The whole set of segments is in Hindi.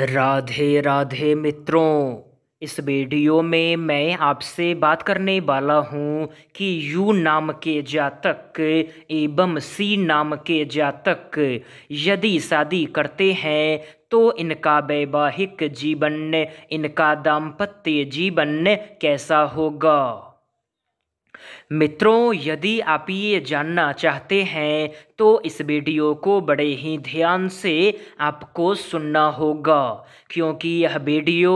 राधे राधे मित्रों इस वीडियो में मैं आपसे बात करने वाला हूँ कि यू नाम के जातक एवं सी नाम के जातक यदि शादी करते हैं तो इनका वैवाहिक जीवन इनका दाम्पत्य जीवन कैसा होगा मित्रों यदि आप ये जानना चाहते हैं तो इस वीडियो को बड़े ही ध्यान से आपको सुनना होगा क्योंकि यह वीडियो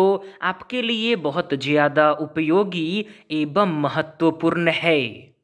आपके लिए बहुत ज़्यादा उपयोगी एवं महत्वपूर्ण है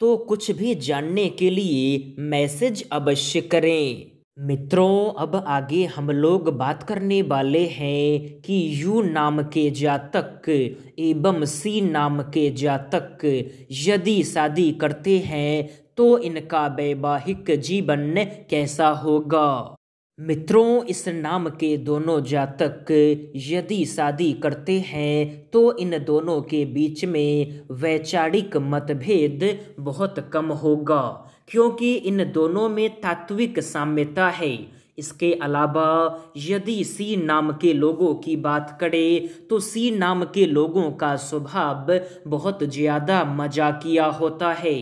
तो कुछ भी जानने के लिए मैसेज अवश्य करें मित्रों अब आगे हम लोग बात करने वाले हैं कि यू नाम के जातक एवं सी नाम के जातक यदि शादी करते हैं तो इनका वैवाहिक जीवन कैसा होगा मित्रों इस नाम के दोनों जातक यदि शादी करते हैं तो इन दोनों के बीच में वैचारिक मतभेद बहुत कम होगा क्योंकि इन दोनों में तात्विक साम्यता है इसके अलावा यदि सी नाम के लोगों की बात करें तो सी नाम के लोगों का स्वभाव बहुत ज़्यादा मजाकिया होता है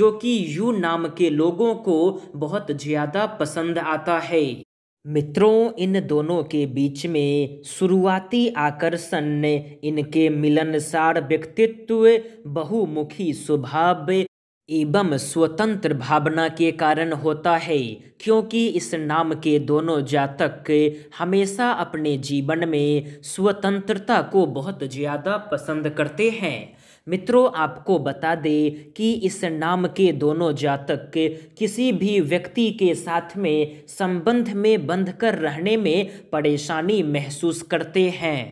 जो कि यू नाम के लोगों को बहुत ज़्यादा पसंद आता है मित्रों इन दोनों के बीच में शुरुआती आकर्षण ने इनके मिलनसार व्यक्तित्व बहुमुखी स्वभाव एवं स्वतंत्र भावना के कारण होता है क्योंकि इस नाम के दोनों जातक हमेशा अपने जीवन में स्वतंत्रता को बहुत ज़्यादा पसंद करते हैं मित्रों आपको बता दें कि इस नाम के दोनों जातक के किसी भी व्यक्ति के साथ में संबंध में बंध कर रहने में परेशानी महसूस करते हैं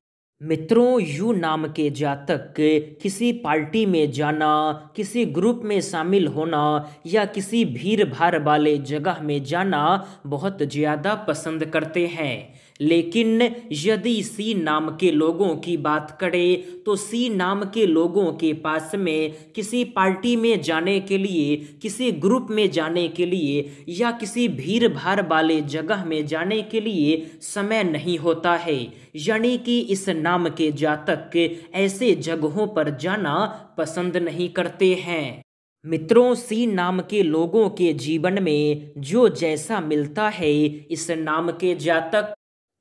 मित्रों यू नाम के जातक किसी पार्टी में जाना किसी ग्रुप में शामिल होना या किसी भीड़ भाड़ वाले जगह में जाना बहुत ज़्यादा पसंद करते हैं लेकिन यदि सी नाम के लोगों की बात करें तो सी नाम के लोगों के पास में किसी पार्टी में जाने के लिए किसी ग्रुप में जाने के लिए या किसी भीड़ भाड़ वाले जगह में जाने के लिए समय नहीं होता है यानी कि इस नाम के जातक ऐसे जगहों पर जाना पसंद नहीं करते हैं मित्रों सी नाम के लोगों के जीवन में जो जैसा मिलता है इस नाम के जातक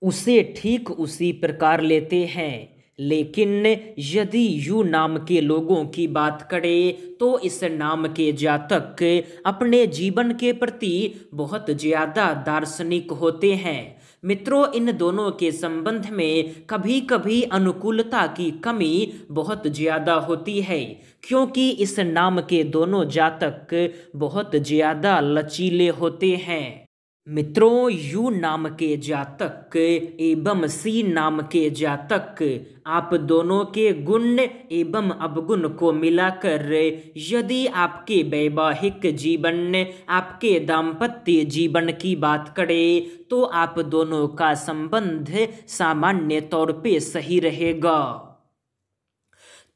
उसे ठीक उसी प्रकार लेते हैं लेकिन यदि यू नाम के लोगों की बात करें तो इस नाम के जातक अपने जीवन के प्रति बहुत ज़्यादा दार्शनिक होते हैं मित्रों इन दोनों के संबंध में कभी कभी अनुकूलता की कमी बहुत ज़्यादा होती है क्योंकि इस नाम के दोनों जातक बहुत ज़्यादा लचीले होते हैं मित्रों यू नाम के जातक एवं सी नाम के जातक आप दोनों के गुण एवं अवगुण को मिलाकर यदि आपके वैवाहिक जीवन आपके दाम्पत्य जीवन की बात करें तो आप दोनों का संबंध सामान्य तौर पे सही रहेगा